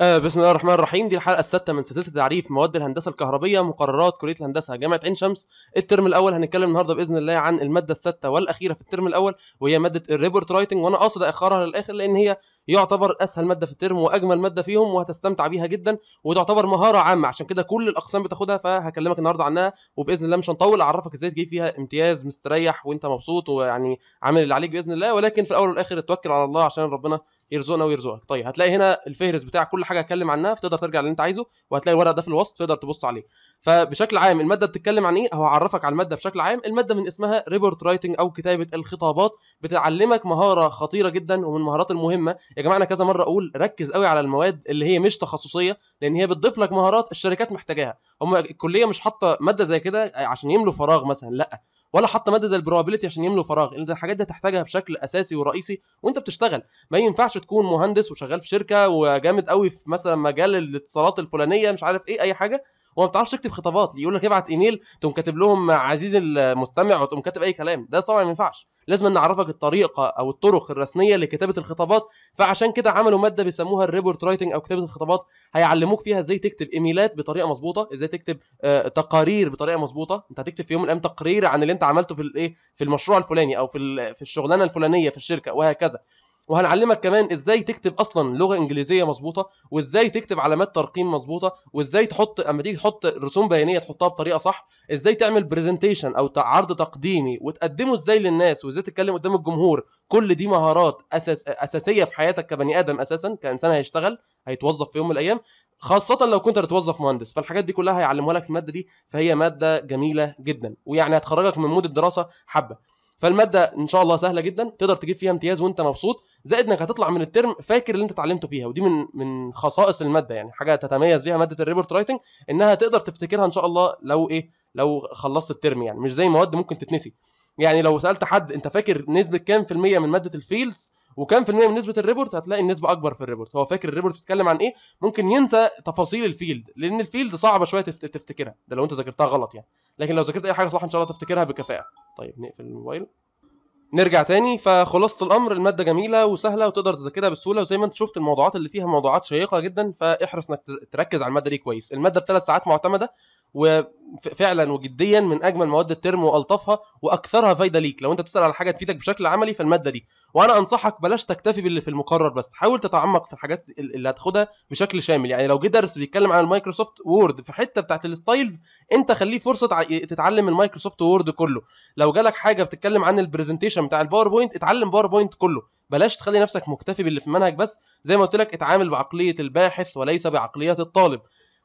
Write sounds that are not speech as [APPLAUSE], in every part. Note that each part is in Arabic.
آه بسم الله الرحمن الرحيم دي الحلقه السادسه من سلسله تعريف مواد الهندسه الكهربيه مقررات كليه الهندسه جامعه عين شمس الترم الاول هنتكلم النهارده باذن الله عن الماده السادسه والاخيره في الترم الاول وهي ماده الريبورت رايتنج وانا قاصد اخرها للاخر لان هي يعتبر اسهل ماده في الترم واجمل ماده فيهم وهتستمتع بيها جدا وتعتبر مهاره عامه عشان كده كل الاقسام بتاخدها فهكلمك النهارده عنها وباذن الله مش هنطول اعرفك ازاي تجيب فيها امتياز مستريح وانت مبسوط ويعني عامل اللي عليك باذن الله ولكن في الاول والاخر اتوكل على الله عشان ربنا يرزقنا ويرزقك طيب هتلاقي هنا الفهرس بتاع كل حاجه اتكلم عنها فتقدر ترجع للي انت عايزه وهتلاقي الورق ده في الوسط تقدر تبص عليه فبشكل عام الماده بتتكلم عن ايه هو على الماده بشكل عام الماده من اسمها ريبورت رايتنج او كتابه الخطابات بتعلمك مهاره خطيره جدا ومن المهارات المهمه يا جماعه انا كذا مره اقول ركز قوي على المواد اللي هي مش تخصصيه لان هي بتضيف لك مهارات الشركات محتاجاها هم الكليه مش حاطه ماده زي كده عشان يملوا فراغ مثلا لا ولا حط ماده زي البروبابيلتي عشان يملوا فراغ انت الحاجات دي هتحتاجها بشكل اساسي ورئيسي وانت بتشتغل ما ينفعش تكون مهندس وشغال في شركه وجامد قوي في مثلا مجال الاتصالات الفلانيه مش عارف ايه اي حاجه هو ما بتعرفش تكتب خطابات يقول لك ابعت ايميل تقوم كاتب لهم عزيزي المستمع وتقوم كاتب اي كلام ده طبعا ما ينفعش لازم نعرفك الطريقه او الطرق الرسميه لكتابه الخطابات فعشان كده عملوا ماده بيسموها الريبورت رايتنج او كتابه الخطابات هيعلموك فيها ازاي تكتب ايميلات بطريقه مظبوطه ازاي تكتب آه تقارير بطريقه مظبوطه انت هتكتب في يوم من الايام تقرير عن اللي انت عملته في الايه في المشروع الفلاني او في في الشغلانه الفلانيه في الشركه وهكذا وهنعلمك كمان ازاي تكتب اصلا لغه انجليزيه مظبوطه وازاي تكتب علامات ترقيم مظبوطه وازاي تحط اما تيجي تحط رسوم بيانيه تحطها بطريقه صح ازاي تعمل برزنتيشن او عرض تقديمي وتقدمه ازاي للناس وازاي تتكلم قدام الجمهور كل دي مهارات أساس اساسيه في حياتك كبني ادم اساسا كانسان هيشتغل هيتوظف في يوم من الايام خاصة لو كنت هتتوظف مهندس فالحاجات دي كلها هيعلموها لك المادة دي فهي مادة جميلة جدا ويعني هتخرجك من مود الدراسة حبة فالماده ان شاء الله سهله جدا تقدر تجيب فيها امتياز وانت مبسوط زائد انك هتطلع من الترم فاكر اللي انت اتعلمته فيها ودي من من خصائص الماده يعني حاجه تتميز بيها ماده الريبورت رايتنج انها تقدر تفتكرها ان شاء الله لو ايه لو خلصت الترم يعني مش زي مواد ممكن تتنسي يعني لو سالت حد انت فاكر نسبه كام في الميه من ماده الفيلدز وكام في الميه من نسبه الريبورت هتلاقي النسبه اكبر في الريبورت هو فاكر الريبورت بيتكلم عن ايه ممكن ينسى تفاصيل الفيلد لان الفيلد صعبه شويه تفتكرها ده لو انت ذاكرتها غلط يعني لكن لو ذاكرت اي حاجه صح ان شاء الله تفتكرها بكفاءه طيب نقفل الموبايل نرجع تاني فخلاصه الامر الماده جميله وسهله وتقدر تذاكرها بسهوله وزي ما انت شفت الموضوعات اللي فيها موضوعات شيقه جدا فاحرص انك تركز على الماده دي كويس الماده بثلاث ساعات معتمده وفعلا وجديا من اجمل مواد الترم والطفها واكثرها فايده ليك لو انت بتسال على حاجه تفيدك بشكل عملي فالماده دي وانا انصحك بلاش تكتفي باللي في المقرر بس حاول تتعمق في الحاجات اللي هتاخدها بشكل شامل يعني لو جه درس بيتكلم عن المايكروسوفت وورد في حته بتاعت الستايلز انت خليه فرصه تتعلم المايكروسوفت وورد كله لو جالك حاجه بتتكلم عن البرزنتيشن بتاع الباوربوينت اتعلم باوربوينت كله بلاش تخلي نفسك مكتفي باللي في المنهج بس زي ما قلت لك اتعامل بعقليه الباحث وليس بعقليه الطالب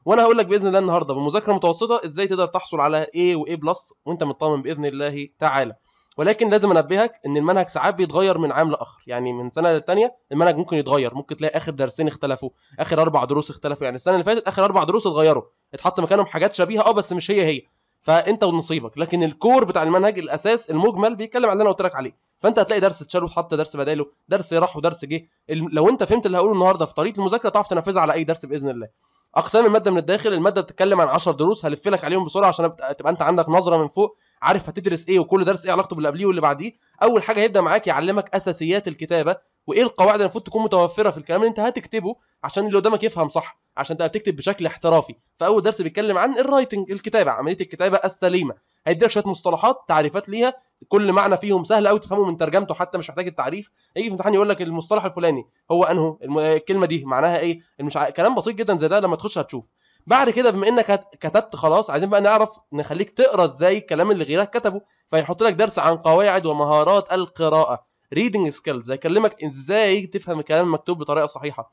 وانا هقول لك باذن الله النهارده بمذاكره متوسطه ازاي تقدر تحصل على A و A بلس وانت مطمن باذن الله تعالى ولكن لازم انبهك ان المنهج ساعات بيتغير من عام لاخر يعني من سنه للتانيه المنهج ممكن يتغير ممكن تلاقي اخر درسين اختلفوا اخر اربع دروس اختلفوا يعني السنه اللي فاتت اخر اربع دروس اتغيروا اتحط مكانهم حاجات شبيهه اه بس مش هي هي فانت ونصيبك لكن الكور بتاع المنهج الاساس المجمل بيتكلم عن اللي انا قلت لك عليه فانت هتلاقي درس اتشال واتحط درس بداله درس راح ودرس جه لو انت فهمت اللي هقوله النهارده في طريقه المذاكره تعرف تنفذها على اي درس باذن الله اقسام الماده من الداخل الماده بتتكلم عن 10 دروس هلف لك عليهم بسرعه عشان تبقى انت عندك نظره من فوق عارف هتدرس ايه وكل درس ايه علاقته باللي قبليه واللي بعديه اول حاجه هيبدا معاك يعلمك اساسيات الكتابه وايه القواعد اللي المفروض تكون متوفره في الكلام اللي انت هتكتبه عشان اللي قدامك يفهم صح عشان تبقى بتكتب بشكل احترافي فاول درس بيتكلم عن الرايتنج الكتابه عمليه الكتابه السليمه هيديك شويه مصطلحات تعريفات ليها كل معنى فيهم سهل قوي تفهمه من ترجمته حتى مش محتاج التعريف هيجي في امتحان يقول لك المصطلح الفلاني هو انه الكلمه دي معناها ايه مش ع... كلام بسيط جدا زي ده لما تخش هتشوف بعد كده بما انك كتبت خلاص عايزين بقى نعرف نخليك تقرا ازاي الكلام اللي غيرك كتبه فيحط لك درس عن قواعد ومهارات القراءه ريدنج سكيلز هيكلمك ازاي تفهم الكلام المكتوب بطريقه صحيحه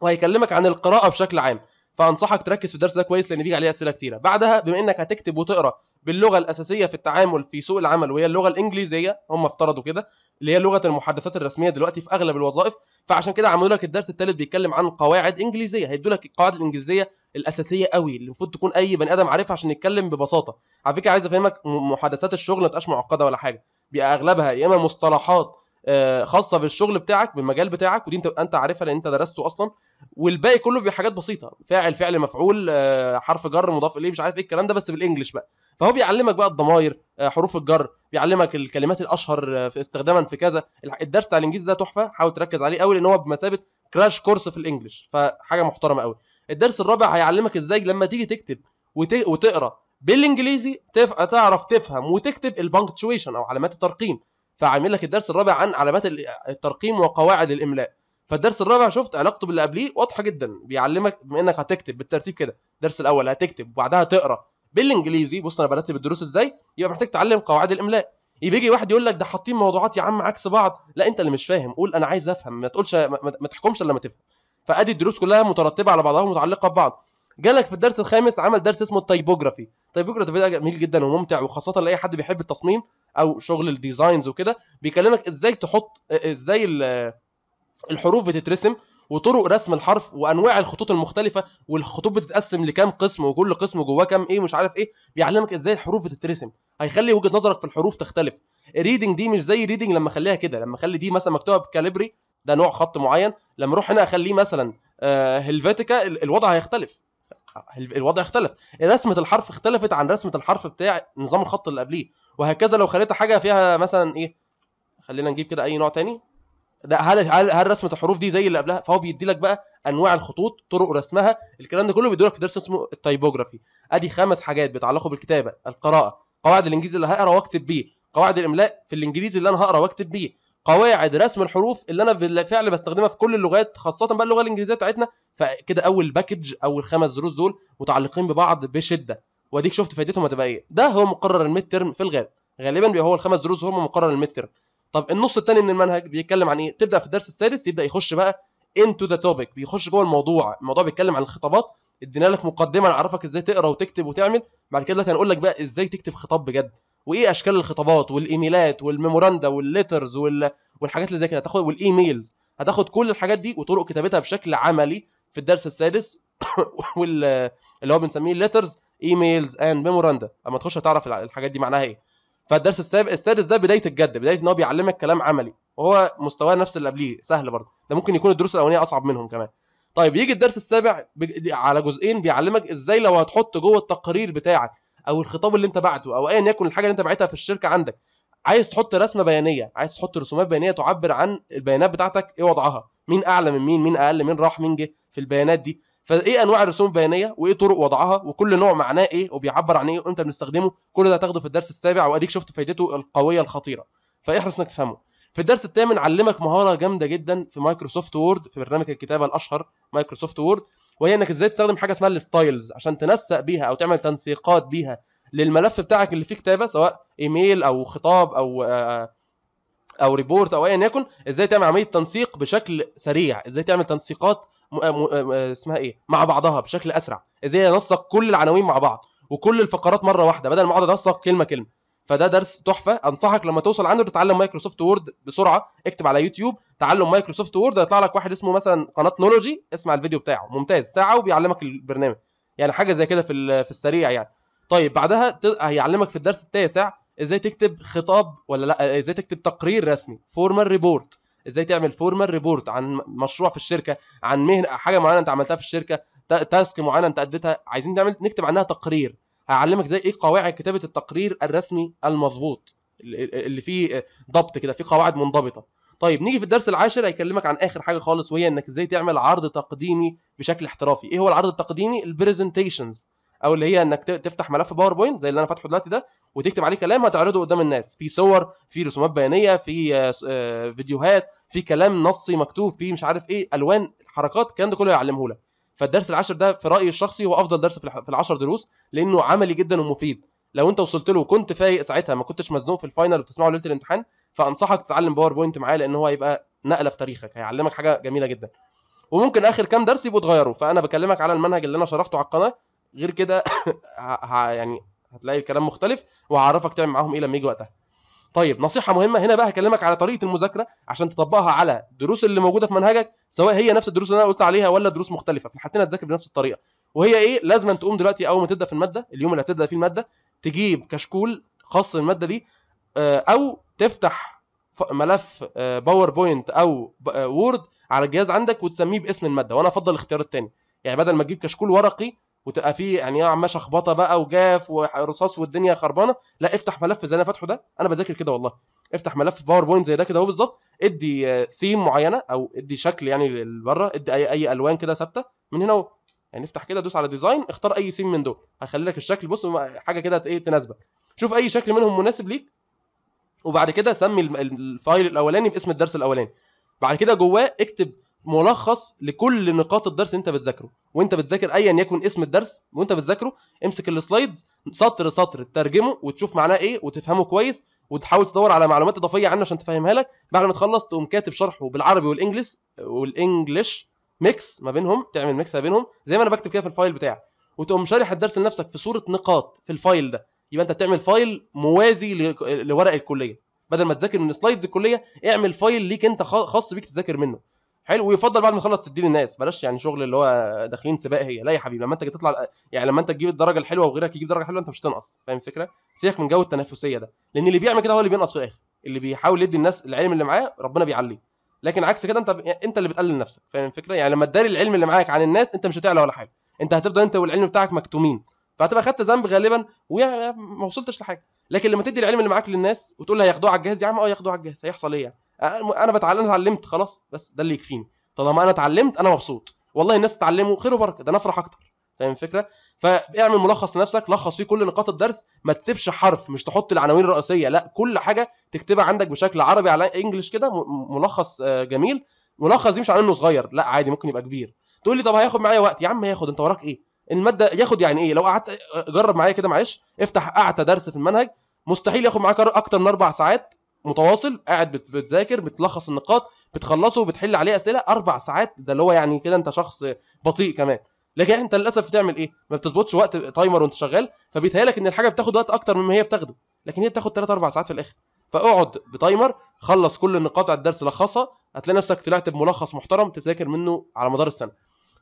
وهيكلمك عن القراءه بشكل عام فانصحك تركز في الدرس ده كويس لان بيجي عليه اسئله كتيره بعدها بما انك هتكتب وتقرا باللغه الاساسيه في التعامل في سوق العمل وهي اللغه الانجليزيه هم افترضوا كده اللي هي لغه المحادثات الرسميه دلوقتي في اغلب الوظائف فعشان كده عملوا لك الدرس الثالث بيتكلم عن قواعد انجليزيه هيدوا لك القواعد الانجليزيه الاساسيه قوي اللي المفروض تكون اي بني ادم عارفها عشان يتكلم ببساطه على فكره عايز افهمك محادثات الشغل ما تبقاش معقده ولا حاجه بيبقى اغلبها يا اما مصطلحات آه، خاصه بالشغل بتاعك بالمجال بتاعك ودي انت انت عارفها لان انت درسته اصلا والباقي كله بيبقى حاجات بسيطه فاعل فعل مفعول آه، حرف جر مضاف اليه مش عارف ايه الكلام ده بس بالانجلش بقى فهو بيعلمك بقى الضماير آه، حروف الجر بيعلمك الكلمات الاشهر آه، في استخداما في كذا الدرس على الانجليزي ده تحفه حاول تركز عليه قوي لان هو بمثابه كراش كورس في الانجليش فحاجه محترمه قوي الدرس الرابع هيعلمك ازاي لما تيجي تكتب وتقرا بالانجليزي تعرف تفهم وتكتب البنكتشويشن او علامات الترقيم فعامل لك الدرس الرابع عن علامات الترقيم وقواعد الاملاء فالدرس الرابع شفت علاقته باللي قبليه واضحه جدا بيعلمك بما انك هتكتب بالترتيب كده الدرس الاول هتكتب وبعدها تقرا بالانجليزي بص انا برتب الدروس ازاي يبقى محتاج تعلم قواعد الاملاء يجي واحد يقول لك ده حاطين موضوعات يا عم عكس بعض لا انت اللي مش فاهم قول انا عايز افهم ما تقولش ما تحكمش الا لما تفهم فادي الدروس كلها مترتبه على بعضها ومتعلقه ببعض جالك في الدرس الخامس عمل درس اسمه التايبوجرافي التايبوجرافي ده جميل جدا وممتع وخاصه لاي حد بيحب التصميم او شغل الديزاينز وكده بيكلمك ازاي تحط ازاي الحروف بتترسم وطرق رسم الحرف وانواع الخطوط المختلفه والخطوط بتتقسم لكام قسم وكل قسم جواه كام ايه مش عارف ايه بيعلمك ازاي الحروف بتترسم هيخلي وجهه نظرك في الحروف تختلف الريدنج دي مش زي الريدنج لما اخليها كده لما اخلي دي مثلا مكتوبه بكاليبري ده نوع خط معين لما اروح هنا اخليه مثلا هيلفيتيكا آه، الوضع هيختلف الوضع اختلف رسمه الحرف اختلفت عن رسمه الحرف بتاع نظام الخط اللي قبليه وهكذا لو خليت حاجه فيها مثلا ايه خلينا نجيب كده اي نوع تاني ده هل هل رسمه الحروف دي زي اللي قبلها فهو بيدي لك بقى انواع الخطوط طرق رسمها الكلام ده كله بيدي في درس اسمه التايبوجرافي ادي خمس حاجات بيتعلقوا بالكتابه القراءه قواعد الانجليزي اللي هقرا واكتب بيه قواعد الاملاء في الانجليزي اللي انا هقرا واكتب بيه قواعد رسم الحروف اللي انا بالفعل بستخدمها في كل اللغات خاصه بقى اللغه الانجليزيه بتاعتنا فكده اول باكج اول خمس دروس دول متعلقين ببعض بشده واديك شفت فائدتهم هتبقى ايه ده هو مقرر الميد ترم في الغالب غالبا بيبقى هو الخمس دروس هم مقرر الميد طب النص الثاني من المنهج بيتكلم عن ايه تبدا في الدرس السادس يبدا يخش بقى انتو ذا توبيك بيخش جوه الموضوع الموضوع بيتكلم عن الخطابات ادينا لك مقدمه نعرفك ازاي تقرا وتكتب وتعمل بعد كده دلوقتي هنقول لك بقى ازاي تكتب خطاب بجد وايه اشكال الخطابات والايميلات والميموراندا والليترز وال... والحاجات اللي زي كده هتاخد والايميلز هتاخد كل الحاجات دي وطرق كتابتها بشكل عملي في الدرس السادس [COUGHS] وال اللي هو بنسميه الليترز ايميلز اند ميموراندا اما تخش هتعرف الحاجات دي معناها ايه فالدرس السابق السادس ده بدايه الجد بدايه ان هو بيعلمك كلام عملي وهو مستواه نفس اللي قبليه سهل برضه ده ممكن يكون الدروس الاولانيه اصعب منهم كمان طيب يجي الدرس السابع على جزئين بيعلمك ازاي لو هتحط جوه التقرير بتاعك او الخطاب اللي انت بعته او ايا يكن الحاجه اللي انت بعتها في الشركه عندك عايز تحط رسمه بيانيه عايز تحط رسومات بيانيه تعبر عن البيانات بتاعتك ايه وضعها مين اعلى من مين مين اقل مين راح مين جه في البيانات دي فايه انواع الرسوم البيانيه وايه طرق وضعها وكل نوع معناه ايه وبيعبر عن ايه وامتى بنستخدمه كل ده هتاخده في الدرس السابع واديك شفت فايدته القويه الخطيره فاحرص انك تفهمه في الدرس الثامن علمك مهاره جامده جدا في مايكروسوفت وورد في برنامج الكتابه الاشهر مايكروسوفت وورد وهي انك ازاي تستخدم حاجه اسمها الستايلز عشان تنسق بيها او تعمل تنسيقات بيها للملف بتاعك اللي فيه كتابه سواء ايميل او خطاب او آه، آه، او ريبورت او ايا يكن ازاي تعمل عمليه تنسيق بشكل سريع ازاي تعمل تنسيقات اسمها ايه مع بعضها بشكل اسرع ازاي انسق كل العناوين مع بعض وكل الفقرات مره واحده بدل ما اقعد انسق كلمه كلمه فده درس تحفه انصحك لما توصل عنده تتعلم مايكروسوفت وورد بسرعه اكتب على يوتيوب تعلم مايكروسوفت وورد هيطلع لك واحد اسمه مثلا قناه نولوجي اسمع الفيديو بتاعه ممتاز ساعه وبيعلمك البرنامج يعني حاجه زي كده في في السريع يعني طيب بعدها هيعلمك في الدرس التاسع ازاي تكتب خطاب ولا لا ازاي تكتب تقرير رسمي فورمال ريبورت ازاي تعمل فورمال ريبورت عن مشروع في الشركه عن مهنه حاجه معينه انت عملتها في الشركه تاسك معينه انت اديتها عايزين نعمل نكتب عنها تقرير هعلمك ازاي ايه قواعد كتابه التقرير الرسمي المضبوط اللي فيه آه، ضبط كده فيه قواعد منضبطه طيب نيجي في الدرس العاشر هيكلمك عن اخر حاجه خالص وهي انك ازاي تعمل عرض تقديمي بشكل احترافي ايه هو العرض التقديمي البريزنتيشنز او اللي هي انك تفتح ملف باوربوينت زي اللي انا فاتحه دلوقتي ده وتكتب عليه كلام هتعرضه قدام الناس في صور في رسومات بيانيه في آه، آه، فيديوهات في كلام نصي مكتوب في مش عارف ايه الوان حركات الكلام ده كله يعلمه لك فالدرس العاشر ده في رايي الشخصي هو افضل درس في العشر دروس لانه عملي جدا ومفيد لو انت وصلت له وكنت فايق ساعتها ما كنتش مزنوق في الفاينل وبتسمعه ليله الامتحان فانصحك تتعلم باوربوينت معاه لان هو هيبقى نقله في تاريخك هيعلمك حاجه جميله جدا وممكن اخر كام درس يبقوا اتغيروا فانا بكلمك على المنهج اللي انا شرحته على القناه غير كده [COUGHS] يعني هتلاقي الكلام مختلف وهعرفك تعمل معاهم ايه لما يجي وقتها طيب نصيحه مهمه هنا بقى هكلمك على طريقه المذاكره عشان تطبقها على الدروس اللي موجوده في منهجك سواء هي نفس الدروس اللي انا قلت عليها ولا دروس مختلفه في الحالتين هتذاكر بنفس الطريقه وهي ايه لازم تقوم دلوقتي اول ما تبدا في الماده اليوم اللي هتبدا فيه الماده تجيب كشكول خاص الماده دي آه، او تفتح ملف باوربوينت آه، او وورد آه، على الجهاز عندك وتسميه باسم الماده وانا افضل الاختيار الثاني يعني بدل ما تجيب كشكول ورقي وتبقى فيه يعني إيه، عم شخبطه بقى وجاف ورصاص والدنيا خربانه لا افتح ملف زي انا فاتحه ده انا بذاكر كده والله افتح ملف باوربوينت زي ده كده اهو بالظبط ادي ثيم معينه او ادي شكل يعني لبره ادي اي اي الوان كده ثابته من هنا اهو يعني افتح كده دوس على ديزاين اختار اي ثيم من دول هيخلي لك الشكل بص حاجه كده ايه تناسبك شوف اي شكل منهم مناسب ليك وبعد كده سمي الفايل الاولاني باسم الدرس الاولاني بعد كده جواه اكتب ملخص لكل نقاط الدرس انت بتذاكره وانت بتذاكر ايا يكن اسم الدرس وانت بتذاكره امسك السلايدز سطر سطر تترجمه وتشوف معناه ايه وتفهمه كويس وتحاول تدور على معلومات اضافيه عنه عشان تفهمها لك بعد ما تخلص تقوم كاتب شرحه بالعربي والانجلش والانجلش ميكس ما بينهم تعمل ميكس ما بينهم زي ما انا بكتب كده في الفايل بتاعي وتقوم شارح الدرس لنفسك في صوره نقاط في الفايل ده يبقى انت بتعمل فايل موازي لورق الكليه بدل ما تذاكر من سلايدز الكليه اعمل فايل ليك انت خاص بيك تذاكر منه حلو ويفضل بعد ما تخلص تديه للناس بلاش يعني شغل اللي هو داخلين سباق هي لا يا حبيبي لما انت تطلع يعني لما انت تجيب الدرجه الحلوه وغيرك يجيب درجه حلوه انت مش هتنقص فاهم الفكره سيبك من جو التنافسيه ده لان اللي بيعمل كده هو اللي بينقص في الاخر اللي بيحاول يدي الناس العلم اللي معاه ربنا بيعليه لكن عكس كده انت انت اللي بتقلل نفسك فاهم الفكره يعني لما تداري العلم اللي معاك عن الناس انت مش هتعلى ولا حاجه انت هتفضل انت والعلم بتاعك مكتومين فهتبقى خدت ذنب غالبا وما وصلتش لحاجه لكن لما تدي العلم اللي معاك للناس وتقول هياخدوه على الجهاز يا عم اه ياخدوه على الجهاز هيحصل ايه يعني انا بتعلم انا اتعلمت خلاص بس ده اللي يكفيني طالما انا اتعلمت انا مبسوط والله الناس اتعلموا خير وبركه ده انا افرح اكتر فاهم الفكره فاعمل ملخص لنفسك لخص فيه كل نقاط الدرس ما تسيبش حرف مش تحط العناوين الرئيسيه لا كل حاجه تكتبها عندك بشكل عربي على انجلش كده ملخص آه، جميل ملخص دي مش انه صغير لا عادي ممكن يبقى كبير تقول لي طب هياخد معايا وقت يا عم هياخد انت وراك ايه الماده ياخد يعني ايه لو قعدت آه، جرب معايا كده معلش افتح اعتى درس في المنهج مستحيل ياخد معاك اكتر من اربع ساعات متواصل قاعد بتذاكر بتلخص النقاط بتخلصه وبتحل عليه اسئله اربع ساعات ده اللي هو يعني كده انت شخص بطيء كمان لكن انت للاسف بتعمل ايه ما بتظبطش وقت تايمر وانت شغال فبيتهيالك ان الحاجه بتاخد وقت اكتر مما هي بتاخده لكن هي بتاخد 3 اربع ساعات في الاخر فاقعد بتايمر خلص كل النقاط على الدرس لخصها هتلاقي نفسك طلعت بملخص محترم تذاكر منه على مدار السنه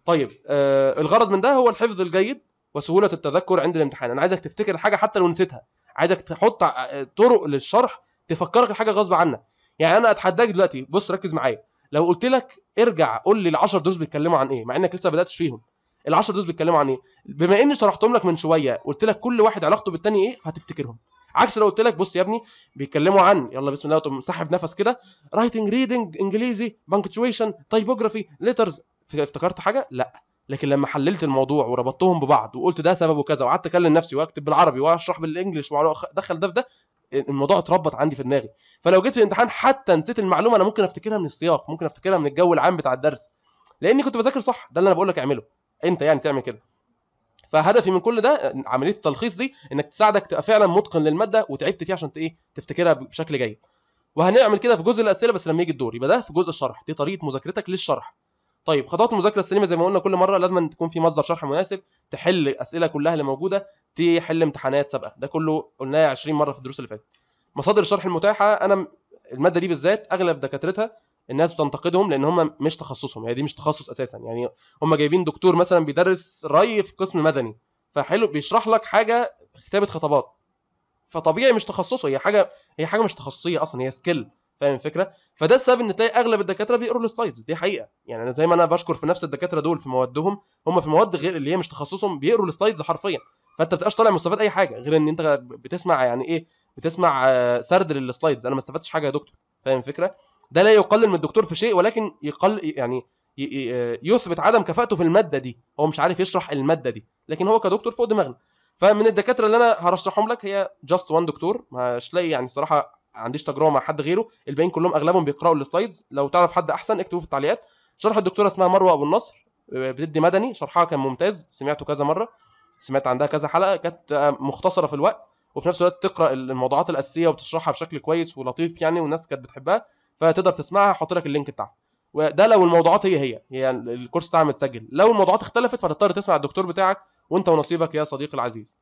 طيب آه الغرض من ده هو الحفظ الجيد وسهوله التذكر عند الامتحان انا عايزك تفتكر حاجه حتى لو نسيتها عايزك تحط آه، طرق للشرح تفكرك الحاجه غصب عنك يعني انا اتحداك دلوقتي بص ركز معايا لو قلت لك ارجع قول لي ال 10 دروس بيتكلموا عن ايه مع انك لسه ما بداتش فيهم ال 10 دروس بيتكلموا عن ايه بما اني شرحتهم لك من شويه قلت لك كل واحد علاقته بالتاني ايه هتفتكرهم عكس لو قلت لك بص يا ابني بيتكلموا عن يلا بسم الله تقوم سحب نفس كده رايتنج ريدنج انجليزي بانكتويشن تايبوجرافي ليترز افتكرت حاجه لا لكن لما حللت الموضوع وربطتهم ببعض وقلت ده سببه كذا وقعدت اكلم نفسي واكتب بالعربي واشرح بالانجلش وادخل ده في ده الموضوع اتربط عندي في دماغي فلو جيت في الامتحان حتى نسيت المعلومه انا ممكن افتكرها من السياق ممكن افتكرها من الجو العام بتاع الدرس لاني كنت بذاكر صح ده اللي انا بقول لك اعمله انت يعني تعمل كده فهدفي من كل ده عمليه التلخيص دي انك تساعدك تبقى فعلا متقن للماده وتعبت فيها عشان ايه تفتكرها بشكل جيد وهنعمل كده في جزء الاسئله بس لما يجي الدور يبقى ده في جزء الشرح دي طريقه مذاكرتك للشرح طيب خطوات المذاكره السليمه زي ما قلنا كل مره لازم تكون في مصدر شرح مناسب تحل الاسئله كلها اللي موجوده تحل امتحانات سابقه ده كله قلناه 20 مره في الدروس اللي فاتت مصادر الشرح المتاحه انا الماده دي بالذات اغلب دكاترتها الناس بتنتقدهم لان هم مش تخصصهم هي دي مش تخصص اساسا يعني هم جايبين دكتور مثلا بيدرس ري في قسم مدني فحلو بيشرح لك حاجه كتابه خطابات فطبيعي مش تخصصه هي حاجه هي حاجه مش تخصصيه اصلا هي سكيل فاهم الفكره فده السبب ان تلاقي اغلب الدكاتره بيقروا السلايدز دي حقيقه يعني انا زي ما انا بشكر في نفس الدكاتره دول في موادهم هم في مواد غير اللي هي مش تخصصهم بيقروا السلايدز حرفيا فانت ما بتبقاش طالع مستفاد اي حاجه غير ان انت بتسمع يعني ايه بتسمع آه، سرد للسلايدز انا ما استفدتش حاجه يا دكتور فاهم الفكره ده لا يقلل من الدكتور في شيء ولكن يقل يعني آه، يثبت عدم كفاءته في الماده دي هو مش عارف يشرح الماده دي لكن هو كدكتور فوق دماغنا فمن الدكاتره اللي انا هرشحهم لك هي جاست وان دكتور مش لاقي يعني صراحه عنديش تجربه مع حد غيره الباقيين كلهم اغلبهم بيقراوا السلايدز لو تعرف حد احسن اكتبه في التعليقات شرح الدكتوره اسمها مروه ابو النصر آه، بتدي مدني شرحها كان ممتاز سمعته كذا مره سمعت عندها كذا حلقه كانت آه، مختصره في الوقت وفي نفس الوقت تقرا الموضوعات الاساسيه وتشرحها بشكل كويس ولطيف يعني والناس كانت بتحبها فتقدر تسمعها هحط لك اللينك بتاعها وده لو الموضوعات هي هي هي يعني الكورس بتاعها متسجل لو الموضوعات اختلفت فتضطر تسمع الدكتور بتاعك وانت ونصيبك يا صديقي العزيز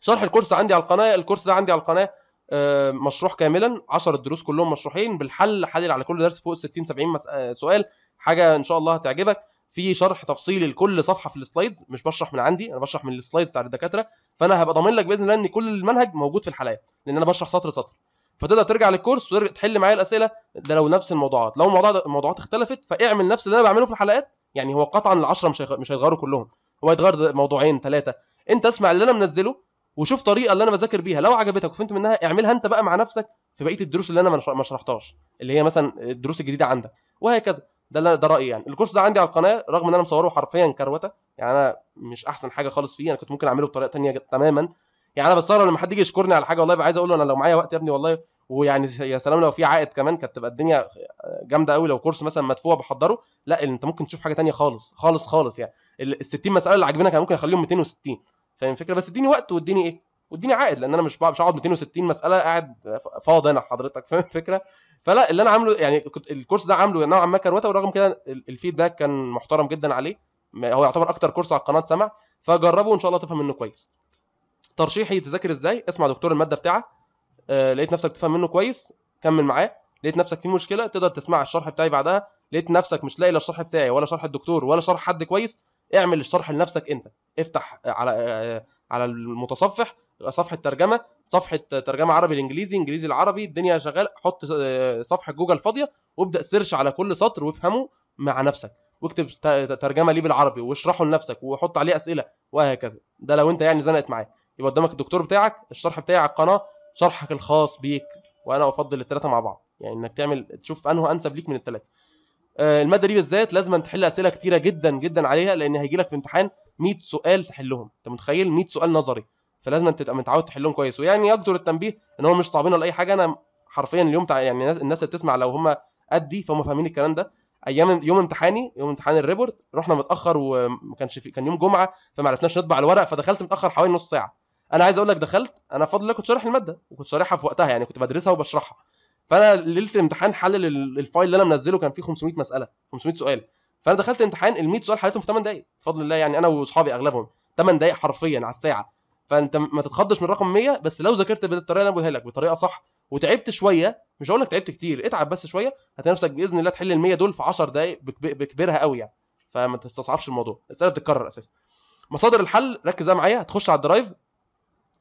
شرح الكورس عندي على القناه الكورس ده عندي على القناه آه، مشروح كاملا 10 دروس كلهم مشروحين بالحل حلل على كل درس فوق 60 70 آه، سؤال حاجه ان شاء الله هتعجبك في شرح تفصيلي لكل صفحه في السلايدز مش بشرح من عندي انا بشرح من السلايدز بتاع الدكاتره فانا هبقى ضامن لك باذن الله ان كل المنهج موجود في الحلقه لان انا بشرح سطر سطر فتقدر ترجع للكورس وتحل معايا الاسئله ده لو نفس الموضوعات لو الموضوع الموضوعات اختلفت فاعمل نفس اللي انا بعمله في الحلقات يعني هو قطعا ال10 مش مش هيتغيروا كلهم هو هيتغير موضوعين ثلاثه انت اسمع اللي انا منزله وشوف طريقه اللي انا بذاكر بيها لو عجبتك وفهمت منها اعملها انت بقى مع نفسك في بقيه الدروس اللي انا ما شرحتهاش اللي هي مثلا الدروس الجديده عندك وهكذا ده ده رايي يعني الكورس ده عندي على القناه رغم ان انا مصوره حرفيا كروته يعني انا مش احسن حاجه خالص فيه انا كنت ممكن اعمله بطريقه ثانيه تماما يعني انا بستغرب لما حد يجي يشكرني على حاجه والله بقى عايز اقول له انا لو معايا وقت يا ابني والله ويعني يا سلام لو في عائد كمان كانت تبقى الدنيا جامده قوي لو كورس مثلا مدفوع بحضره لا انت ممكن تشوف حاجه ثانيه خالص خالص خالص يعني ال 60 مساله اللي عاجبينك انا ممكن اخليهم 260 فاهم الفكره بس اديني وقت واديني ايه واديني عائد لان انا مش بقعد مش هقعد 260 مساله قاعد فاضي انا حضرتك فاهم الفكره فلا اللي انا عامله يعني الكورس ده عامله نوعا ما كروته ورغم كده الفيدباك كان محترم جدا عليه هو يعتبر اكتر كورس على القناه سمع فجربه وان شاء الله تفهم منه كويس ترشيحي تذاكر ازاي اسمع دكتور الماده بتاعك آه لقيت نفسك تفهم منه كويس كمل معاه لقيت نفسك في مشكله تقدر تسمع الشرح بتاعي بعدها لقيت نفسك مش لاقي لا الشرح بتاعي ولا شرح الدكتور ولا شرح حد كويس اعمل الشرح لنفسك انت افتح على على المتصفح صفحه ترجمه صفحه ترجمه عربي لانجليزي انجليزي العربي الدنيا شغال حط صفحه جوجل فاضيه وابدا سيرش على كل سطر وافهمه مع نفسك واكتب ترجمه ليه بالعربي واشرحه لنفسك وحط عليه اسئله وهكذا ده لو انت يعني زنقت معاه يبقى قدامك الدكتور بتاعك الشرح بتاعي على القناه شرحك الخاص بيك وانا افضل الثلاثه مع بعض يعني انك تعمل تشوف انه انسب ليك من الثلاثه آه، الماده دي بالذات لازم تحل اسئله كتيره جدا جدا عليها لان هيجي لك في امتحان 100 سؤال تحلهم انت متخيل 100 سؤال نظري فلازم انت تبقى متعود تحلهم كويس ويعني يقدر التنبيه ان هم مش صعبين ولا اي حاجه انا حرفيا اليوم تع... يعني الناس اللي بتسمع لو هم قدي فهم فاهمين الكلام ده ايام يوم امتحاني يوم امتحان الريبورت رحنا متاخر وما كانش في كان يوم جمعه فما عرفناش نطبع الورق فدخلت متاخر حوالي نص ساعه انا عايز اقول لك دخلت انا بفضل الله كنت شارح الماده وكنت شارحها في وقتها يعني كنت بدرسها وبشرحها فانا ليله الامتحان حلل الفايل اللي انا منزله كان فيه 500 مساله 500 سؤال فانا دخلت امتحان ال 100 سؤال حليتهم في 8 دقائق بفضل الله يعني انا واصحابي اغلبهم 8 دقائق حرفيا على الساعه فانت ما تتخضش من رقم 100 بس لو ذاكرت بالطريقه اللي انا بقولها لك بطريقه صح وتعبت شويه مش هقول لك تعبت كتير اتعب بس شويه هتلاقي نفسك باذن الله تحل ال 100 دول في 10 دقائق بكبرها قوي يعني فما تستصعبش الموضوع الاسئله بتتكرر اساسا مصادر الحل ركز بقى معايا هتخش على الدرايف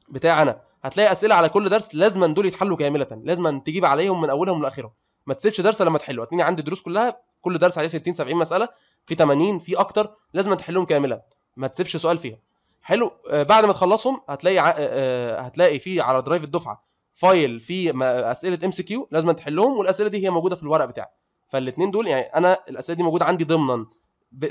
بتاع انا هتلاقي اسئله على كل درس لازما دول يتحلوا كامله لازما تجيب عليهم من اولهم لاخرهم ما تسيبش درس لما تحله هتلاقيني عندي دروس كلها كل درس عليه 60 70 مساله في 80 في اكتر لازم تحلهم كامله ما تسيبش سؤال فيها حلو آه، بعد ما تخلصهم هتلاقي آه، آه، هتلاقي في على درايف الدفعه فايل فيه اسئله ام سي كيو لازم تحلهم والاسئله دي هي موجوده في الورق بتاعك فالاثنين دول يعني انا الاسئله دي موجوده عندي ضمنا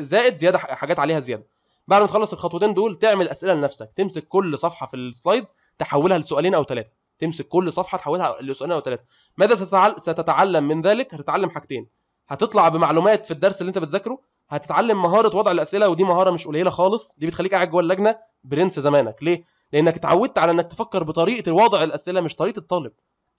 زائد زياده حاجات عليها زياده بعد ما تخلص الخطوتين دول تعمل اسئله لنفسك تمسك كل صفحه في السلايدز تحولها لسؤالين او ثلاثه تمسك كل صفحه تحولها لسؤالين او ثلاثه ماذا ستتعلم من ذلك هتتعلم حاجتين هتطلع بمعلومات في الدرس اللي انت بتذاكره هتتعلم مهاره وضع الاسئله ودي مهاره مش قليله خالص دي بتخليك قاعد جوه اللجنه برنس زمانك ليه لانك اتعودت على انك تفكر بطريقه وضع الاسئله مش طريقه الطالب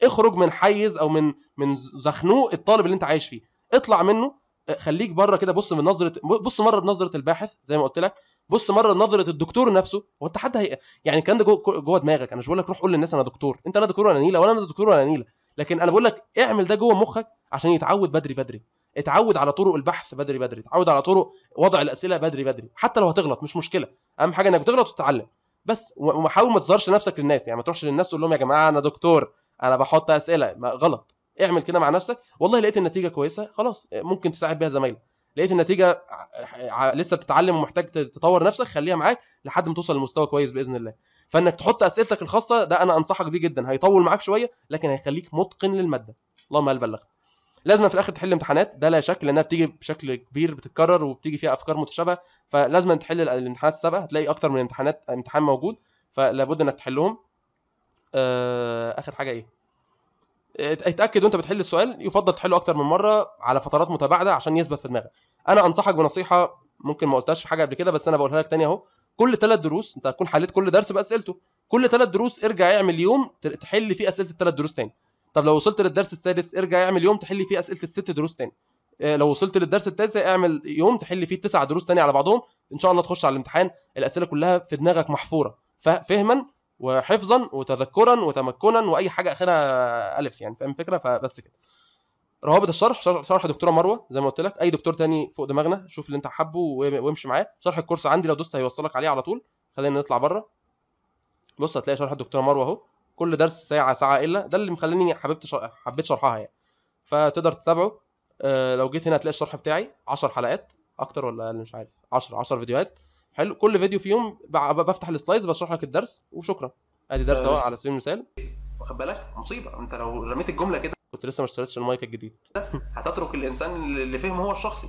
اخرج من حيز او من من زخنوق الطالب اللي انت عايش فيه اطلع منه آه، خليك بره كده بص من نظره بص مره بنظره الباحث زي ما قلت لك بص مره بنظره الدكتور نفسه هو انت حد هي... يعني الكلام ده جوه جو دماغك انا مش بقول لك روح قول للناس انا دكتور انت لا دكتور ولا نيله ولا انا دكتور ولا نيله لكن انا بقول لك اعمل ده جوه مخك عشان يتعود بدري بدري اتعود على طرق البحث بدري بدري اتعود على طرق وضع الاسئله بدري بدري حتى لو هتغلط مش مشكله اهم حاجه انك بتغلط وتتعلم بس وحاول ما تظهرش نفسك للناس يعني ما تروحش للناس تقول لهم يا جماعه انا دكتور انا بحط اسئله ما غلط اعمل كده مع نفسك والله لقيت النتيجه كويسه خلاص ممكن تساعد بيها زمايلك لقيت النتيجه لسه بتتعلم ومحتاج تطور نفسك خليها معاك لحد ما توصل لمستوى كويس باذن الله فانك تحط اسئلتك الخاصه ده انا انصحك بيه جدا هيطول معاك شويه لكن هيخليك متقن للماده اللهم هل بلغت لازم في الاخر تحل امتحانات ده لا شك لانها بتيجي بشكل كبير بتتكرر وبتيجي فيها افكار متشابهه فلازم تحل الامتحانات السابقه هتلاقي اكتر من امتحانات امتحان موجود فلابد انك تحلهم آه اخر حاجه ايه اتاكد وانت بتحل السؤال يفضل تحله اكتر من مره على فترات متباعده عشان يثبت في دماغك انا انصحك بنصيحه ممكن ما قلتهاش في حاجه قبل كده بس انا بقولها لك تاني اهو كل ثلاث دروس انت هتكون حليت كل درس باسئلته كل ثلاث دروس ارجع اعمل يوم تحل فيه اسئله الثلاث دروس تاني طب لو وصلت للدرس السادس ارجع اعمل يوم تحل فيه اسئله الست دروس تاني آه، لو وصلت للدرس التاسع اعمل يوم تحل فيه تسع دروس تاني على بعضهم ان شاء الله تخش على الامتحان الاسئله كلها في دماغك محفوره فهما وحفظا وتذكرا وتمكنا واي حاجه اخرها الف يعني فاهم الفكره فبس كده روابط الشرح شرح دكتوره مروه زي ما قلت لك اي دكتور تاني فوق دماغنا شوف اللي انت حابه وامشي معاه شرح الكورس عندي لو دوست هيوصلك عليه على طول خلينا نطلع بره بص هتلاقي شرح الدكتوره مروه اهو كل درس ساعه ساعه الا ده اللي مخليني حبيت حبيت شرحها يعني فتقدر تتابعه آه، لو جيت هنا هتلاقي الشرح بتاعي 10 حلقات اكتر ولا أقل مش عارف 10 10 فيديوهات حلو كل فيديو فيهم بفتح السلايدز بشرح لك الدرس وشكرا ادي درس اهو على سبيل المثال واخد بالك مصيبه انت لو رميت الجمله كده كنت لسه ما اشتريتش المايك الجديد [LAUGHS] هتترك الانسان فهمه هو الشخصي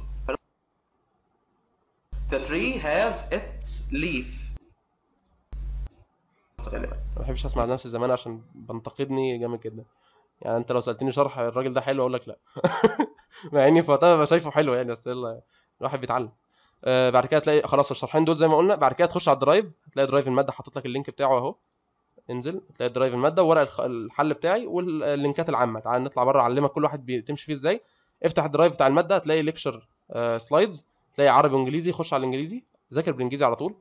The tree has its leaf ما بحبش اسمع نفسي زمان عشان بنتقدني جامد جدا يعني انت لو سالتني شرح الراجل ده حلو اقول لك لا [LAUGHS] مع اني في وقتها شايفه حلو يعني بس يلا الواحد بيتعلم آه بعد كده تلاقي خلاص الشرحين دول زي ما قلنا بعد كده تخش على الدرايف تلاقي درايف الماده حاطط لك اللينك بتاعه اهو انزل تلاقي درايف الماده وورق الحل بتاعي واللينكات العامه تعال نطلع بره اعلمك كل واحد بتمشي فيه ازاي افتح الدرايف بتاع الماده هتلاقي ليكشر آه سلايدز تلاقي عربي وانجليزي خش على الانجليزي ذاكر بالانجليزي على طول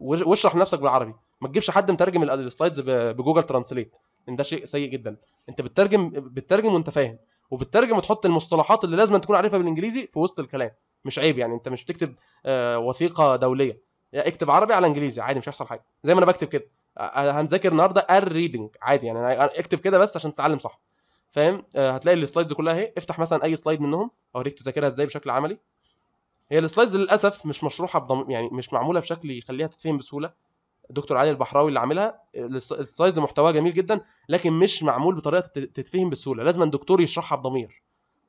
واشرح نفسك بالعربي ما تجيبش حد مترجم السلايدز بجوجل ترانسليت ان ده شيء سيء جدا انت بتترجم بتترجم وانت فاهم وبتترجم وتحط المصطلحات اللي لازم تكون عارفها بالانجليزي في وسط الكلام مش عيب يعني انت مش بتكتب آه وثيقه دوليه يعني اكتب عربي على انجليزي عادي مش هيحصل حاجه زي ما انا بكتب كده هنذاكر النهارده الريدنج عادي يعني انا اكتب كده بس عشان تتعلم صح فاهم آه هتلاقي السلايدز كلها اهي افتح مثلا اي سلايد منهم اوريك تذاكرها ازاي بشكل عملي هي السلايدز للاسف مش مشروحه بضم... يعني مش معموله بشكل يخليها تتفهم بسهوله الدكتور علي البحراوي اللي عاملها السايز محتواها جميل جدا لكن مش معمول بطريقه تتفهم بسهوله لازم الدكتور يشرحها بضمير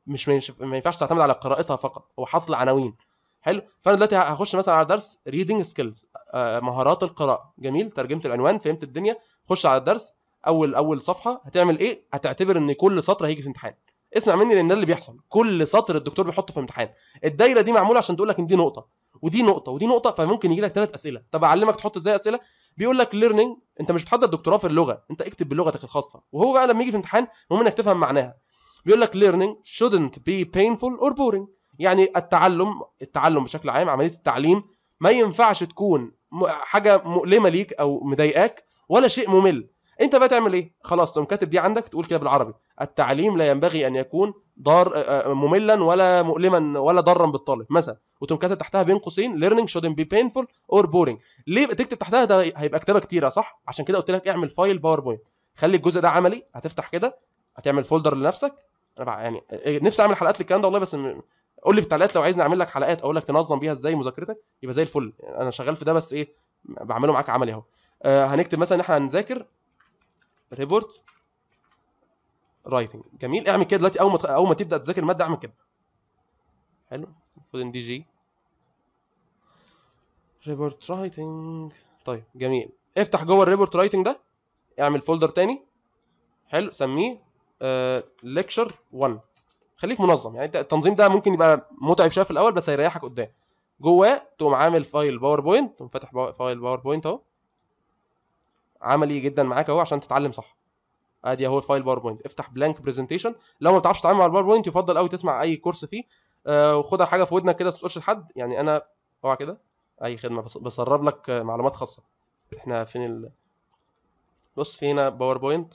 مش ما ينفعش تعتمد على قراءتها فقط هو حاطط العناوين حلو فانا دلوقتي هخش مثلا على درس ريدنج سكيلز آه، آه، مهارات القراءه جميل ترجمت العنوان فهمت الدنيا خش على الدرس اول اول صفحه هتعمل ايه هتعتبر ان كل سطر هيجي في امتحان اسمع مني لان ده اللي بيحصل كل سطر الدكتور بيحطه في امتحان الدايره دي معموله عشان تقول لك ان دي نقطه ودي نقطه ودي نقطه فممكن يجي لك ثلاث اسئله طب اعلمك تحط ازاي اسئله بيقول لك ليرنينج انت مش بتحضر دكتوراه في اللغه انت اكتب بلغتك الخاصه وهو بقى لما يجي في امتحان المهم انك تفهم معناها بيقول لك ليرنينج shouldn't be painful or boring يعني التعلم التعلم بشكل عام عمليه التعليم ما ينفعش تكون حاجه مؤلمه ليك او مضايقاك ولا شيء ممل انت بقى تعمل ايه خلاص تقوم كاتب دي عندك تقول كده بالعربي التعليم لا ينبغي ان يكون ضار مملا ولا مؤلما ولا ضارا بالطالب مثلا وتقوم كاتب تحتها بين قوسين ليرنينج شودنت بي بينفول اور بورينج ليه تكتب تحتها ده هيبقى كتابه كتيره صح عشان كده قلت لك اعمل فايل باوربوينت خلي الجزء ده عملي هتفتح كده هتعمل فولدر لنفسك انا يعني آه، آه، نفسي اعمل حلقات للكلام ده والله بس قول لي في التعليقات لو عايزني اعمل لك حلقات اقول لك تنظم بيها ازاي مذاكرتك يبقى زي الفل انا شغال في ده بس ايه بعمله معاك عملي اهو آه، هنكتب مثلا ان احنا هنذاكر ريبورت رايتنج جميل اعمل كده دلوقتي اول ما اول ما تبدا تذاكر الماده اعمل كده حلو المفروض ان دي جي ريبورت رايتنج طيب جميل افتح جوه الريبورت رايتنج ده اعمل فولدر تاني حلو سميه ليكشر uh, 1 خليك منظم يعني التنظيم ده ممكن يبقى متعب شويه في الاول بس هيريحك قدام جواه تقوم عامل فايل باوربوينت تقوم فاتح فايل باوربوينت اهو عملي جدا معاك اهو عشان تتعلم صح ادي اهو الفايل باوربوينت افتح بلانك برزنتيشن لو ما بتعرفش تتعامل مع الباوربوينت يفضل قوي تسمع اي كورس فيه آه وخدها حاجه في ودنك كده ما تقولش لحد يعني انا اوعى كده اي خدمه بسرب لك معلومات خاصه احنا فين ال... بص في هنا باوربوينت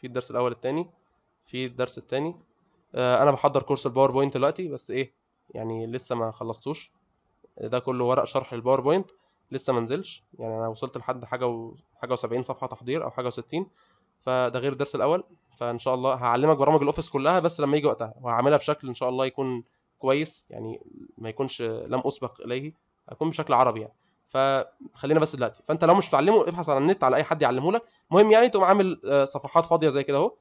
في الدرس الاول الثاني في الدرس الثاني آه، انا بحضر كورس الباوربوينت دلوقتي بس ايه يعني لسه ما خلصتوش ده كله ورق شرح الباوربوينت لسه ما نزلش يعني انا وصلت لحد حاجه و... حاجه و70 صفحه تحضير او حاجه و60 فده غير الدرس الاول فان شاء الله هعلمك برامج الاوفيس كلها بس لما يجي وقتها وهعملها بشكل ان شاء الله يكون كويس يعني ما يكونش لم اسبق اليه اكون بشكل عربي يعني فخلينا بس دلوقتي فانت لو مش بتعلمه ابحث على النت على اي حد يعلمه لك المهم يعني تقوم عامل آه، صفحات فاضيه زي كده اهو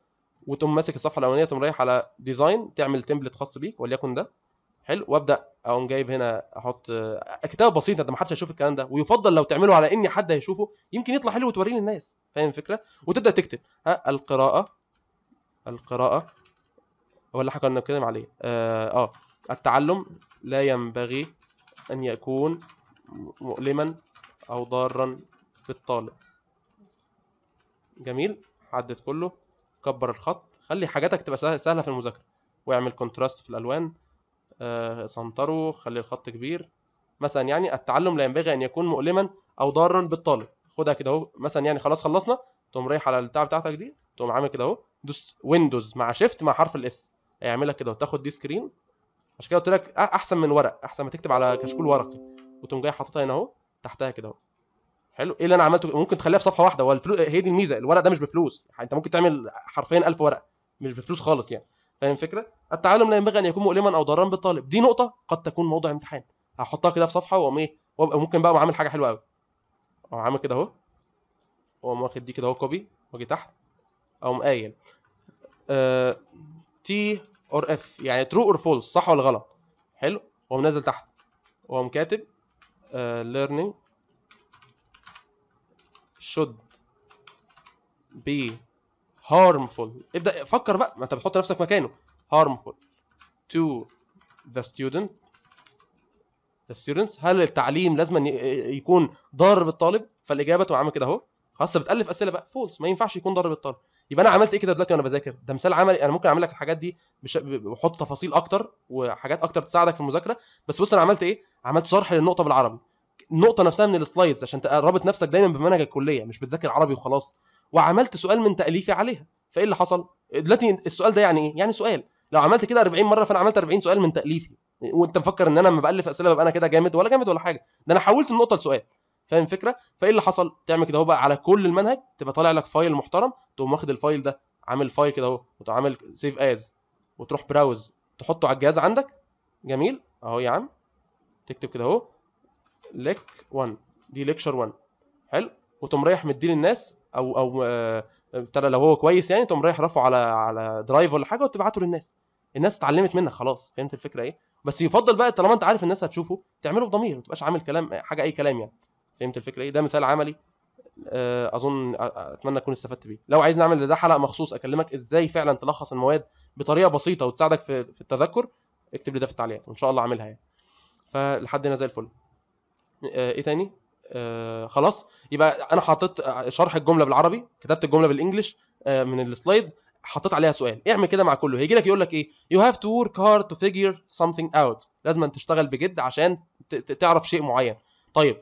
وتقوم ماسك الصفحه الاولانيه تقوم رايح على ديزاين تعمل تمبلت خاص بيك وليكن ده حلو وابدا اقوم جايب هنا احط آه، كتاب بسيط انت ما حدش هيشوف الكلام ده ويفضل لو تعمله على ان حد هيشوفه يمكن يطلع حلو وتوريه للناس فاهم الفكره وتبدا تكتب ها القراءه القراءه ولا احنا كنا بنتكلم عليه اه, آه. التعلم لا ينبغي أن يكون مؤلما أو ضارا بالطالب جميل عدت كله كبر الخط خلي حاجاتك تبقى سهلة في المذاكرة واعمل كونتراست في الألوان آه خلي الخط كبير مثلا يعني التعلم لا ينبغي أن يكون مؤلما أو ضارا بالطالب خدها كده أهو مثلا يعني خلاص خلصنا تقوم رايح على البتاع بتاعتك دي تقوم عامل كده أهو دوس ويندوز مع شيفت مع حرف الاس هيعملك كده وتاخد دي سكرين عشان كده قلت لك احسن من ورق احسن ما تكتب على كشكول ورقي وتقوم جاي حاططها هنا اهو تحتها كده اهو حلو ايه اللي انا عملته ممكن تخليها في صفحه واحده هو الفلوس هي دي الميزه الورق ده مش بفلوس يعني انت ممكن تعمل حرفيا 1000 ورقه مش بفلوس خالص يعني فاهم الفكره التعلم لا ينبغي ان يكون مؤلما او ضارا بالطالب دي نقطه قد تكون موضوع امتحان هحطها كده في صفحه واقوم ايه ممكن بقى عامل حاجه حلوه قوي اقوم عامل كده اهو واقوم واخد دي كده اهو كوبي واجي تحت اقوم قايل أه... تي اور اف يعني ترو اور فولس صح ولا غلط حلو واقوم نازل تحت واقوم كاتب ليرنينج شود بي هارمفول ابدا فكر بقى ما انت بتحط نفسك مكانه هارمفول تو ذا ستودنت ذا ستودنتس هل التعليم لازم يكون ضار بالطالب فالاجابه تبقى عامل كده اهو خلاص بتالف اسئله بقى فولس ما ينفعش يكون ضار بالطالب يبقى انا عملت ايه كده دلوقتي وانا بذاكر ده مثال عملي انا ممكن اعمل لك الحاجات دي واحط تفاصيل اكتر وحاجات اكتر تساعدك في المذاكره بس بص انا عملت ايه عملت شرح للنقطه بالعربي النقطه نفسها من السلايدز عشان تقربت نفسك دايما بمنهج الكليه مش بتذاكر عربي وخلاص وعملت سؤال من تاليفي عليها فايه اللي حصل دلوقتي السؤال ده يعني ايه يعني سؤال لو عملت كده 40 مره فانا عملت 40 سؤال من تاليفي وانت مفكر ان انا لما بالف اسئله ببقى انا كده جامد ولا جامد ولا حاجه ده انا حولت النقطه لسؤال فاهم الفكره فايه اللي حصل تعمل كده اهو بقى على كل المنهج تبقى طالع لك فايل محترم تقوم واخد الفايل ده عامل فايل كده اهو وتعمل سيف از وتروح براوز تحطه على الجهاز عندك جميل اهو يا عم تكتب كده اهو ليك 1 دي ليكشر 1 حلو وتقوم رايح مديه للناس او او ابتدى آه، لو هو كويس يعني تقوم رايح رافعه على على درايف ولا حاجه وتبعته للناس الناس اتعلمت منك خلاص فهمت الفكره ايه بس يفضل بقى طالما انت عارف الناس هتشوفه تعمله بضمير ما تبقاش عامل كلام حاجه اي كلام يعني فهمت الفكره ايه ده مثال عملي آه، اظن آه، آه، اتمنى اكون استفدت بيه لو عايز نعمل لده حلقه مخصوص اكلمك ازاي فعلا تلخص المواد بطريقه بسيطه وتساعدك في, التذكر اكتب لي ده في التعليقات وان شاء الله اعملها يعني فلحد هنا زي الفل ايه تاني آه خلاص يبقى انا حطيت شرح الجمله بالعربي كتبت الجمله بالانجلش آه من السلايدز حطيت عليها سؤال اعمل كده مع كله هيجي لك يقول لك ايه يو هاف تو ورك هارد تو فيجر سمثينج اوت لازم تشتغل بجد عشان تعرف شيء معين طيب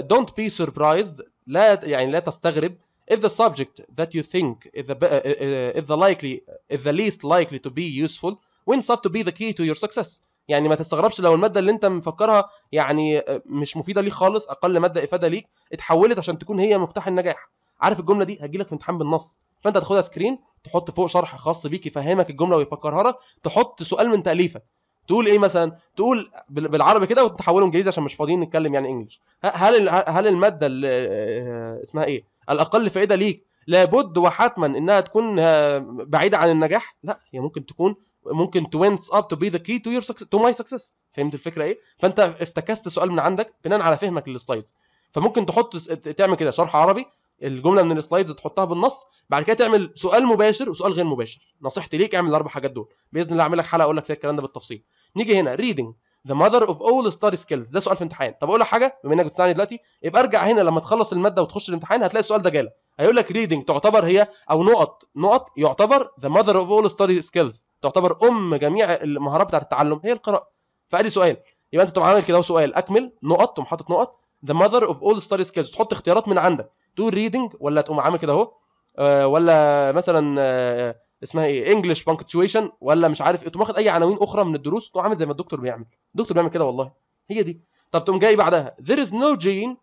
دونت بي سربرايزد لا يعني لا تستغرب if the subject that you think is the, uh, is the likely is the least likely to be useful winds up to be the key to your success يعني ما تستغربش لو الماده اللي انت مفكرها يعني مش مفيده ليك خالص اقل ماده افاده ليك اتحولت عشان تكون هي مفتاح النجاح عارف الجمله دي هتجيلك في امتحان بالنص فانت تاخدها سكرين تحط فوق شرح خاص بيك يفهمك الجمله ويفكرها لك تحط سؤال من تاليفك تقول ايه مثلا تقول بالعربي كده وتحوله انجليزي عشان مش فاضيين نتكلم يعني انجلش هل هل الماده اللي آه، آه، اسمها ايه الاقل فائده ليك لابد وحتما انها تكون آه، بعيده عن النجاح لا هي ممكن تكون ممكن تو وينز اب تو بي ذا كي تو يور تو ماي سكسس فهمت الفكره ايه فانت افتكست سؤال من عندك بناء على فهمك للسلايدز فممكن تحط تعمل كده شرح عربي الجمله من السلايدز تحطها بالنص بعد كده تعمل سؤال مباشر وسؤال غير مباشر نصيحتي ليك اعمل الاربع حاجات دول باذن الله اعمل لك حلقه اقول لك فيها الكلام ده بالتفصيل نيجي هنا ريدنج ذا ماذر اوف اول ستادي سكيلز ده سؤال في امتحان طب اقول لك حاجه بما انك بتساعدني دلوقتي يبقى ارجع هنا لما تخلص الماده وتخش الامتحان هتلاقي السؤال ده جالك هيقول لك ريدنج تعتبر هي او نقط نقط يعتبر ذا ماذر اوف اول ستادي سكيلز تعتبر ام جميع المهارات بتاعه التعلم هي القراءه فادي سؤال يبقى انت تبقى عامل كده سؤال اكمل نقط تقوم نقط ذا ماذر اوف اول ستادي سكيلز تحط اختيارات من عندك تو ريدنج ولا تقوم عامل كده اهو آه، ولا مثلا آه، آه، اسمها ايه انجلش بانكتشويشن ولا مش عارف ايه تقوم واخد اي عناوين اخرى من الدروس تقوم عامل زي ما الدكتور بيعمل الدكتور بيعمل كده والله هي دي طب تقوم جاي بعدها there is no gene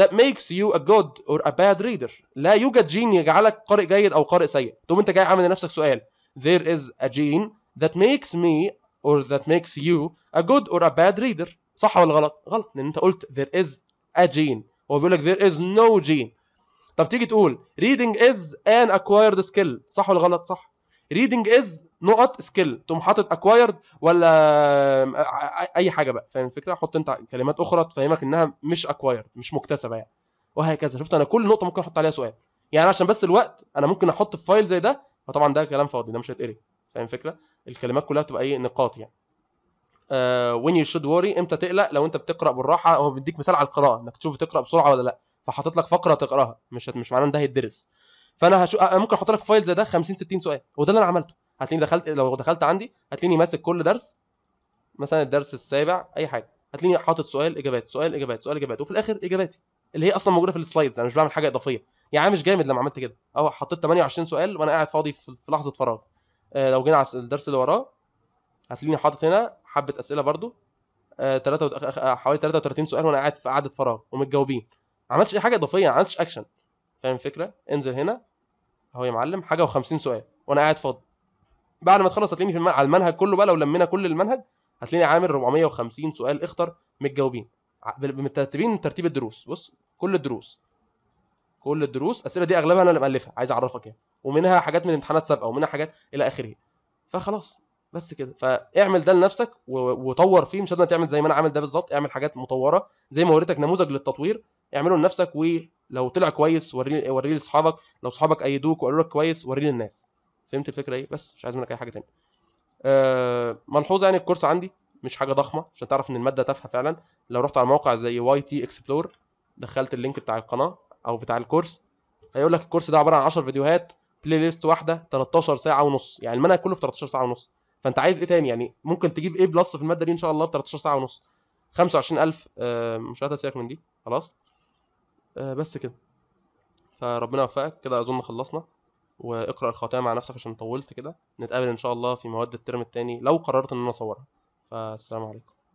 that makes you a good or a bad reader لا يوجد جين يجعلك قارئ جيد او قارئ سيء تقوم انت جاي عامل لنفسك سؤال there is a gene that makes me or that makes you a good or a bad reader صح ولا غلط غلط لان انت قلت there is a gene هو بيقول لك there is no gene طب تيجي تقول reading is an acquired skill صح ولا غلط صح reading is نقط سكيل تقوم حاطط اكوايرد ولا اي حاجه بقى فاهم الفكره حط انت كلمات اخرى تفهمك انها مش اكوايرد مش مكتسبه يعني وهكذا شفت انا كل نقطه ممكن احط عليها سؤال يعني عشان بس الوقت انا ممكن احط في فايل زي ده فطبعا ده كلام فاضي ده مش هيتقري فاهم الفكره الكلمات كلها بتبقى ايه نقاط يعني وين يو شود وري امتى تقلق لو انت بتقرا بالراحه هو بيديك مثال على القراءه انك تشوف تقرا بسرعه ولا لا فحاطط لك فقره تقراها مش مش معناه ان ده هيتدرس فانا هشو... ممكن احط لك فايل زي ده 50 60 سؤال وده اللي انا عملته هتلاقيني دخلت لو دخلت عندي هتلاقيني ماسك كل درس مثلا الدرس السابع اي حاجه هتلاقيني حاطط سؤال اجابات سؤال اجابات سؤال اجابات وفي الاخر اجاباتي اللي هي اصلا موجوده في السلايدز انا مش بعمل حاجه اضافيه يعني مش جامد لما عملت كده اهو حطيت 28 سؤال وانا قاعد فاضي في لحظه فراغ آه لو جينا على الدرس اللي وراه هتلاقيني حاطط هنا حبه اسئله برده آه،, آه حوالي 33 سؤال وانا قاعد في قعده فراغ ومتجاوبين ما عملتش اي حاجه اضافيه ما عملتش اكشن فاهم الفكره انزل هنا اهو يا معلم حاجه و50 سؤال وانا قاعد فاضي بعد ما تخلص هتلاقيني في الم... على المنهج كله بقى لو لمينا كل المنهج هتلاقيني عامل 450 سؤال اختر متجاوبين مترتبين ترتيب الدروس بص كل الدروس كل الدروس الاسئله دي اغلبها انا اللي مالفها عايز اعرفك ايه ومنها حاجات من امتحانات سابقه ومنها حاجات الى اخره فخلاص بس كده فاعمل ده لنفسك وطور فيه مش هتقدر تعمل زي ما انا عامل ده بالظبط اعمل حاجات مطوره زي ما وريتك نموذج للتطوير اعمله لنفسك ولو طلع كويس وريه وريني لاصحابك لو اصحابك ايدوك وقالوا لك كويس وريه للناس فهمت الفكره ايه بس مش عايز منك اي حاجه تاني آه ملحوظه يعني الكورس عندي مش حاجه ضخمه عشان تعرف ان الماده تافهه فعلا لو رحت على موقع زي واي تي اكسبلور دخلت اللينك بتاع القناه او بتاع الكورس هيقول لك الكورس ده عباره عن 10 فيديوهات بلاي ليست واحده 13 ساعه ونص يعني المنهج كله في 13 ساعه ونص فانت عايز ايه تاني يعني ممكن تجيب ايه بلس في الماده دي ان شاء الله ب 13 ساعه ونص 25000 آه مش هتسيبك من دي خلاص آه، بس كده فربنا يوفقك كده اظن خلصنا واقرا الخاتمه مع نفسك عشان طولت كده نتقابل ان شاء الله في مواد الترم التاني لو قررت ان انا اصورها فالسلام عليكم